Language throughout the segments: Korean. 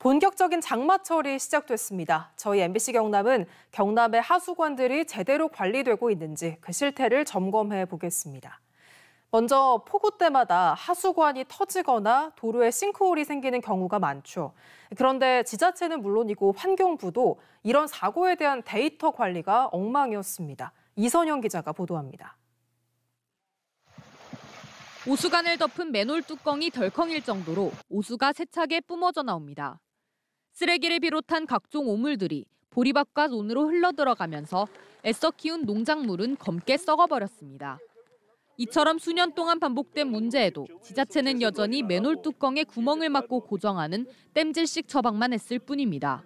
본격적인 장마철이 시작됐습니다. 저희 MBC 경남은 경남의 하수관들이 제대로 관리되고 있는지 그 실태를 점검해 보겠습니다. 먼저 폭우 때마다 하수관이 터지거나 도로에 싱크홀이 생기는 경우가 많죠. 그런데 지자체는 물론이고 환경부도 이런 사고에 대한 데이터 관리가 엉망이었습니다. 이선영 기자가 보도합니다. 오수관을 덮은 맨홀 뚜껑이 덜컹일 정도로 오수가 세차게 뿜어져 나옵니다. 쓰레기를 비롯한 각종 오물들이 보리밭과 논으로 흘러들어가면서 애써 키운 농작물은 검게 썩어버렸습니다. 이처럼 수년 동안 반복된 문제에도 지자체는 여전히 맨홀 뚜껑에 구멍을 막고 고정하는 땜질식 처방만 했을 뿐입니다.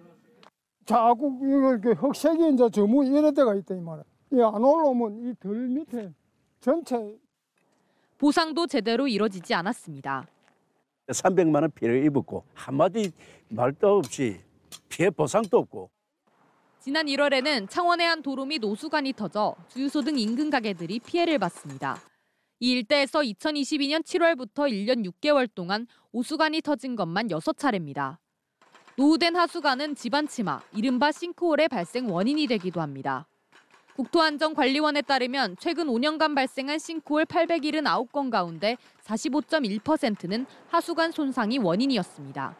자국 이 흑색이 이제 저무 이런 데가 있다 이 말이야. 이안 올라오면 이 들 밑에 전체 보상도 제대로 이뤄지지 않았습니다. 300만 원 피해를 입었고 한마디 말도 없이 피해 보상도 없고. 지난 1월에는 창원의 한 도로 및 오수관이 터져 주유소 등 인근 가게들이 피해를 봤습니다. 이 일대에서 2022년 7월부터 1년 6개월 동안 오수관이 터진 것만 6차례입니다. 노후된 하수관은 집안 치마, 이른바 싱크홀의 발생 원인이 되기도 합니다. 국토안전관리원에 따르면 최근 5년간 발생한 싱크홀 879건 가운데 45.1%는 하수관 손상이 원인이었습니다.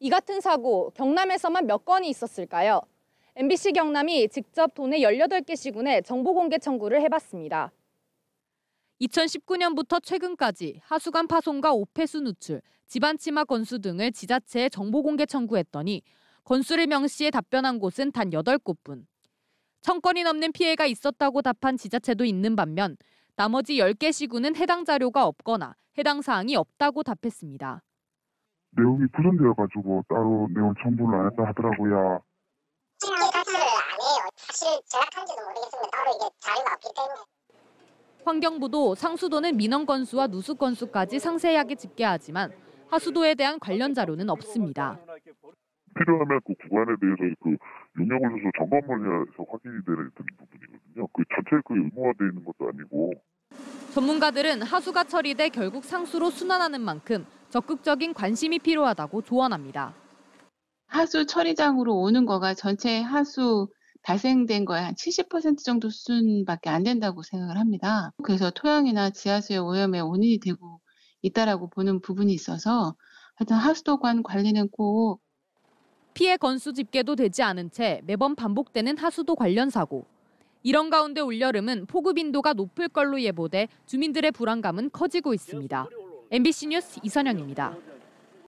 이 같은 사고 경남에서만 몇 건이 있었을까요? MBC 경남이 직접 도내 18개 시군에 정보공개 청구를 해봤습니다. 2019년부터 최근까지 하수관 파손과 오폐수 누출, 집안 치마 건수 등을 지자체에 정보공개 청구했더니 건수를 명시해 답변한 곳은 단 8곳뿐. 천 건이 넘는 피해가 있었다고 답한 지자체도 있는 반면 나머지 10개 시군은 해당 자료가 없거나 해당 사항이 없다고 답했습니다. 내용이 부전되어가지고 따로 내용 첨부를 안 했다 하더라고요. 환경부도 상수도는 민원 건수와 누수 건수까지 상세하게 집계하지만 하수도에 대한 관련 자료는 없습니다. 필요하면 그 구간에 대해서 그 용역을 해서 점검을 해서 확인이 되는 부분이거든요. 그 전체 그 의무화되어 있는 것도 아니고. 전문가들은 하수가 처리돼 결국 상수로 순환하는 만큼 적극적인 관심이 필요하다고 조언합니다. 하수 처리장으로 오는 거가 전체 하수 발생된 거의 한 70% 정도 수준밖에 안 된다고 생각을 합니다. 그래서 토양이나 지하수의 오염에 원인이 되고 있다라고 보는 부분이 있어서 하여튼 하수도관 관리는 꼭 피해 건수 집계도 되지 않은 채 매번 반복되는 하수도 관련 사고. 이런 가운데 올여름은 폭우 빈도가 높을 걸로 예보돼 주민들의 불안감은 커지고 있습니다. MBC 뉴스 이선영입니다.